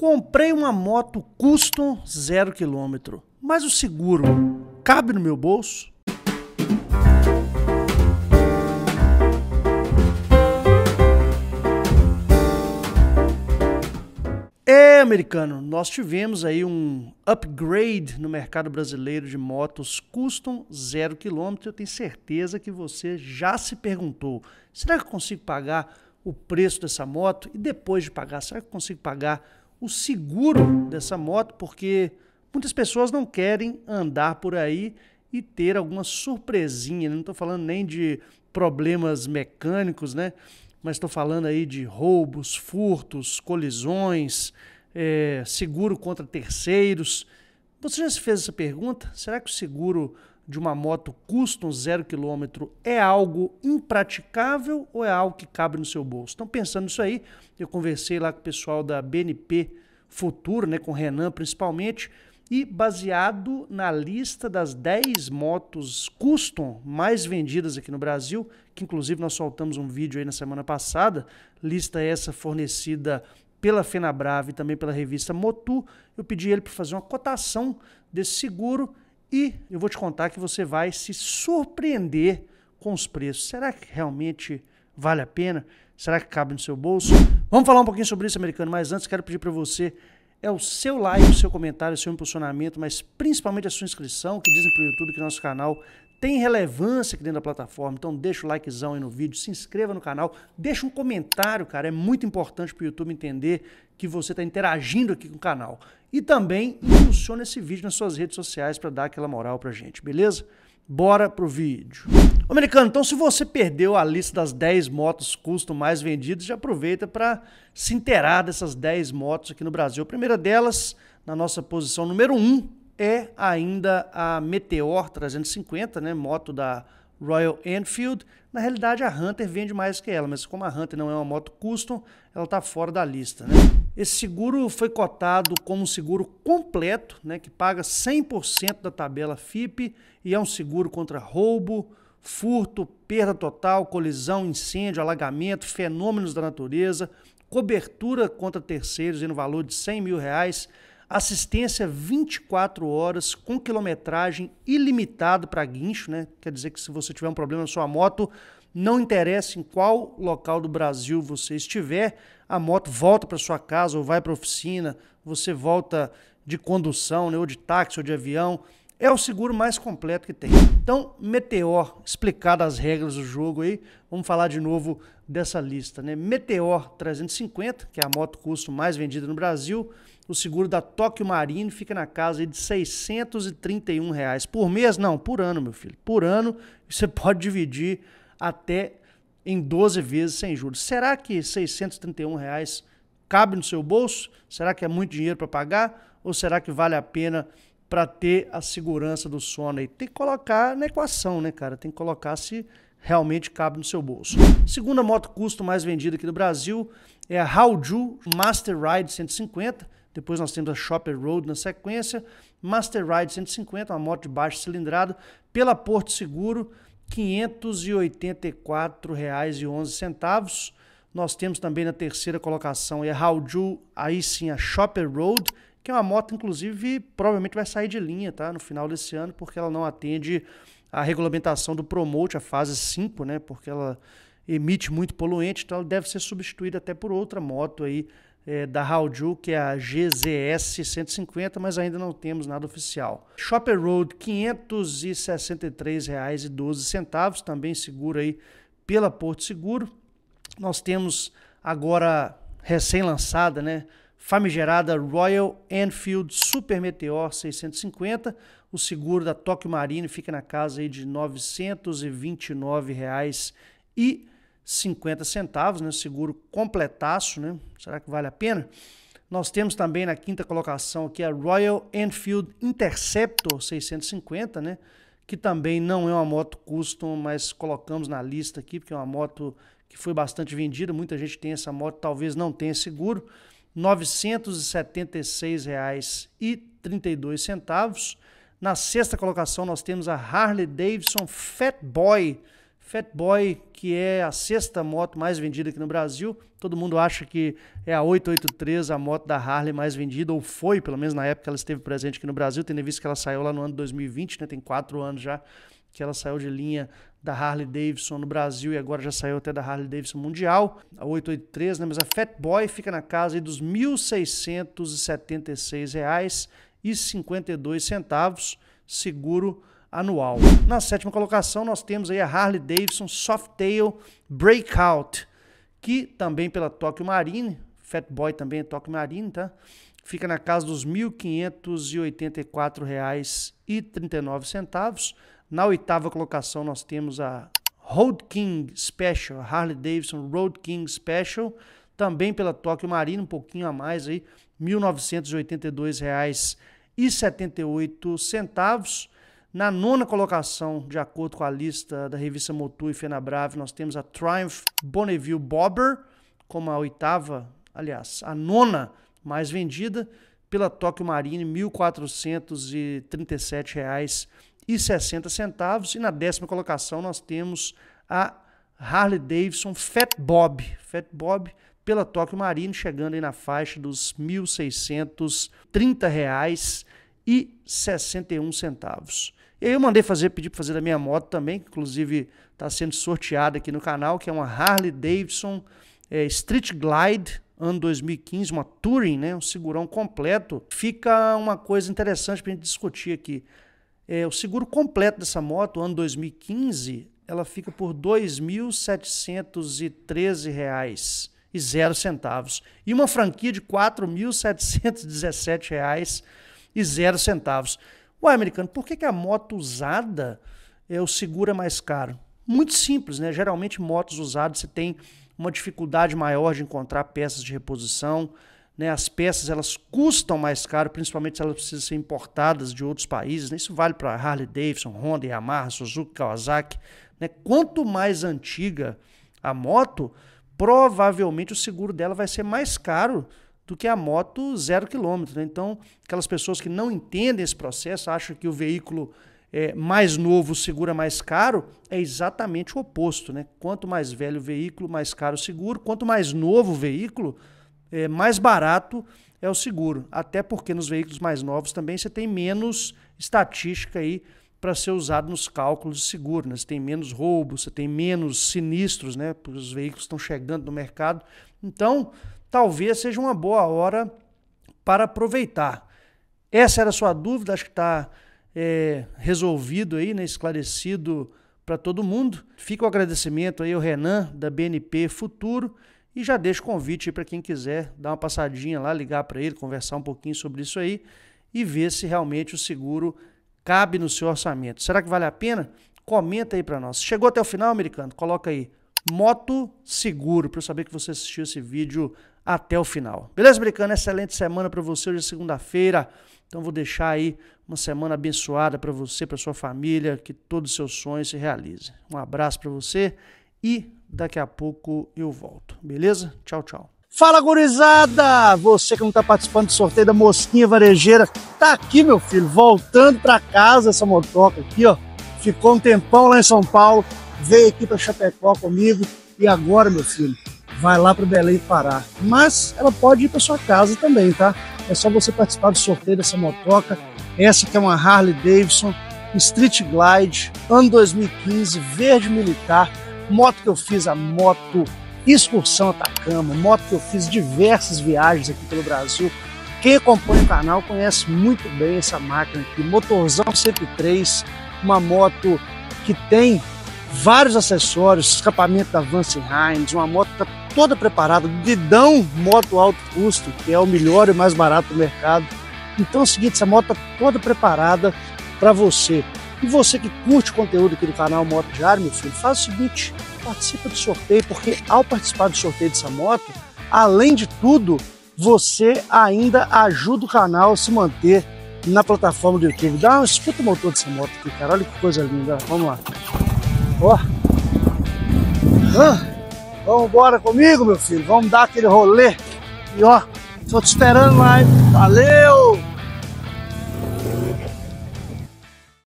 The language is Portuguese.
Comprei uma moto custom zero quilômetro, mas o seguro cabe no meu bolso? É, americano, nós tivemos aí um upgrade no mercado brasileiro de motos custom zero quilômetro. Eu tenho certeza que você já se perguntou: será que eu consigo pagar o preço dessa moto? E depois de pagar, será que eu consigo pagar o seguro dessa moto, porque muitas pessoas não querem andar por aí e ter alguma surpresinha. Né? Não estou falando nem de problemas mecânicos, né? Mas estou falando aí de roubos, furtos, colisões, é, seguro contra terceiros. Você já se fez essa pergunta? Será que o seguro de uma moto custom zero quilômetro é algo impraticável ou é algo que cabe no seu bolso? Então, pensando nisso aí, eu conversei lá com o pessoal da BNP Futuro, né, com o Renan principalmente, e baseado na lista das 10 motos custom mais vendidas aqui no Brasil, que inclusive nós soltamos um vídeo aí na semana passada, lista essa fornecida pela Fenabrave e também pela revista Motu, eu pedi ele para fazer uma cotação desse seguro e eu vou te contar que você vai se surpreender com os preços. Será que realmente vale a pena? Será que cabe no seu bolso? Vamos falar um pouquinho sobre isso, americano, mas antes quero pedir para você é o seu like, o seu comentário, o seu impulsionamento, mas principalmente a sua inscrição, que dizem para o YouTube que nosso canal tem relevância aqui dentro da plataforma. Então deixa o likezão aí no vídeo, se inscreva no canal, deixa um comentário, cara. É muito importante para o YouTube entender que você está interagindo aqui com o canal e também impulsiona esse vídeo nas suas redes sociais para dar aquela moral a gente, beleza? Bora pro vídeo. Americano, então se você perdeu a lista das 10 motos custom mais vendidas, já aproveita para se inteirar dessas 10 motos aqui no Brasil. A primeira delas, na nossa posição número 1, é ainda a Meteor 350, né, moto da Royal Enfield. Na realidade, a Hunter vende mais que ela, mas como a Hunter não é uma moto custom, ela está fora da lista. Né? Esse seguro foi cotado como um seguro completo, né, que paga 100% da tabela FIP e é um seguro contra roubo, furto, perda total, colisão, incêndio, alagamento, fenômenos da natureza, cobertura contra terceiros no valor de 100 mil reais, assistência 24 horas com quilometragem ilimitado para guincho, né? Quer dizer que se você tiver um problema na sua moto, não interessa em qual local do Brasil você estiver, a moto volta para sua casa ou vai para a oficina, você volta de condução, né, ou de táxi ou de avião. É o seguro mais completo que tem. Então, Meteor, explicadas as regras do jogo aí, vamos falar de novo dessa lista. Né? Meteor 350, que é a moto custo mais vendida no Brasil, o seguro da Tokyo Marine fica na casa de 631 reais por mês, não, por ano, meu filho. Por ano, você pode dividir até em 12 vezes sem juros. Será que R$ 631 reais cabe no seu bolso? Será que é muito dinheiro para pagar? Ou será que vale a pena para ter a segurança do sono aí? Tem que colocar na equação, né, cara? Tem que colocar se realmente cabe no seu bolso. Segunda moto custo mais vendida aqui no Brasil é a Haoju Master Ride 150. Depois nós temos a Shopper Road na sequência. Master Ride 150, uma moto de baixo cilindrado pela Porto Seguro 584,11. Nós temos também na terceira colocação a Haoju, aí sim a Shopper Road, que é uma moto, inclusive, provavelmente vai sair de linha tá? no final desse ano, porque ela não atende a regulamentação do Promote, a fase 5, né? porque ela emite muito poluente, então ela deve ser substituída até por outra moto aí é, da Haoju, que é a GZS 150, mas ainda não temos nada oficial. Shopper Road, R$ 563,12, também seguro aí pela Porto Seguro. Nós temos agora recém-lançada, né? Famigerada Royal Enfield Super Meteor 650. O seguro da Tokyo Marine fica na casa aí de R$ 929,00 e 50 centavos, né? Seguro completaço, né? Será que vale a pena? Nós temos também na quinta colocação aqui a Royal Enfield Interceptor 650, né? Que também não é uma moto custom, mas colocamos na lista aqui, porque é uma moto que foi bastante vendida. Muita gente tem essa moto, talvez não tenha seguro. R$ 976,32. Na sexta colocação, nós temos a Harley Davidson Fat Boy Fatboy, que é a sexta moto mais vendida aqui no Brasil. Todo mundo acha que é a 883, a moto da Harley mais vendida, ou foi, pelo menos na época que ela esteve presente aqui no Brasil, tendo visto que ela saiu lá no ano 2020, né? tem quatro anos já que ela saiu de linha da Harley Davidson no Brasil e agora já saiu até da Harley Davidson Mundial, a 883, né? mas a Fatboy fica na casa aí dos R$ 1.676,52, seguro anual. Na sétima colocação, nós temos aí a Harley Davidson Softail Breakout, que também pela Tokyo Marine, Fat Boy também é Tokyo Marine, tá? Fica na casa dos R$ 1.584,39. Na oitava colocação, nós temos a Road King Special, Harley Davidson Road King Special, também pela Tokyo Marine, um pouquinho a mais aí, R$ 1.982,78. Na nona colocação, de acordo com a lista da revista Motu e Fenabrave, nós temos a Triumph Bonneville Bobber, como a oitava, aliás, a nona mais vendida, pela Tokyo Marine, R$ 1.437,60. E na décima colocação nós temos a Harley Davidson Fat Bob. Fat Bob pela Tokyo Marine, chegando aí na faixa dos R$ 1.630,00 e 61 centavos. E aí eu mandei fazer, pedir para fazer da minha moto também, que inclusive está sendo sorteada aqui no canal, que é uma Harley Davidson é, Street Glide, ano 2015, uma Touring, né, um segurão completo. Fica uma coisa interessante para a gente discutir aqui. É, o seguro completo dessa moto, ano 2015, ela fica por R$ 2.713,00 e zero centavos. E uma franquia de R$ 4.717,00 e zero centavos. Ué, americano, por que, que a moto usada é o seguro mais caro? Muito simples, né? Geralmente motos usadas você tem uma dificuldade maior de encontrar peças de reposição, né? As peças elas custam mais caro, principalmente se elas precisam ser importadas de outros países. Né? Isso vale para Harley Davidson, Honda, Yamaha, Suzuki, Kawasaki. Né? Quanto mais antiga a moto, provavelmente o seguro dela vai ser mais caro do que a moto zero quilômetro. Né? Então, aquelas pessoas que não entendem esse processo, acham que o veículo é, mais novo segura mais caro, é exatamente o oposto. Né? Quanto mais velho o veículo, mais caro o seguro. Quanto mais novo o veículo, é, mais barato é o seguro. Até porque nos veículos mais novos também você tem menos estatística aí para ser usado nos cálculos de seguro. Né? Você tem menos roubos, você tem menos sinistros, né? porque os veículos estão chegando no mercado. Então, talvez seja uma boa hora para aproveitar. Essa era a sua dúvida, acho que está é, resolvido aí, né? esclarecido para todo mundo. Fica o agradecimento aí ao Renan, da BNP Futuro, e já deixo o convite para quem quiser dar uma passadinha lá, ligar para ele, conversar um pouquinho sobre isso aí e ver se realmente o seguro cabe no seu orçamento. Será que vale a pena? Comenta aí para nós. Chegou até o final, americano? Coloca aí Moto Seguro para eu saber que você assistiu esse vídeo até o final. Beleza, americano? Excelente semana para você hoje é segunda-feira. Então vou deixar aí uma semana abençoada para você, para sua família, que todos os seus sonhos se realizem. Um abraço para você e daqui a pouco eu volto. Beleza? Tchau, tchau. Fala gurizada! Você que não está participando do sorteio da mosquinha varejeira, tá aqui meu filho, voltando para casa essa motoca aqui, ó. Ficou um tempão lá em São Paulo, veio aqui para Chapecó comigo e agora, meu filho, vai lá para Belém parar. Mas ela pode ir para sua casa também, tá? É só você participar do sorteio dessa motoca. Essa que é uma Harley Davidson Street Glide, ano 2015, verde militar, moto que eu fiz a moto excursão Atacama, moto que eu fiz diversas viagens aqui pelo Brasil. Quem acompanha o canal conhece muito bem essa máquina aqui, motorzão 103, uma moto que tem vários acessórios, escapamento da Vance Hines, uma moto tá toda preparada, guidão Moto Alto Custo, que é o melhor e mais barato do mercado. Então é o seguinte, essa moto tá toda preparada para você. E você que curte o conteúdo aqui do canal Moto Diário, meu filho, faz o seguinte, participa do sorteio, porque ao participar do sorteio dessa moto, além de tudo, você ainda ajuda o canal a se manter na plataforma do YouTube. Dá uma escuta o motor dessa moto aqui, cara. Olha que coisa linda. Vamos lá. Ó. Ah. Vamos embora comigo, meu filho. Vamos dar aquele rolê. E ó, tô te esperando lá, hein? Valeu!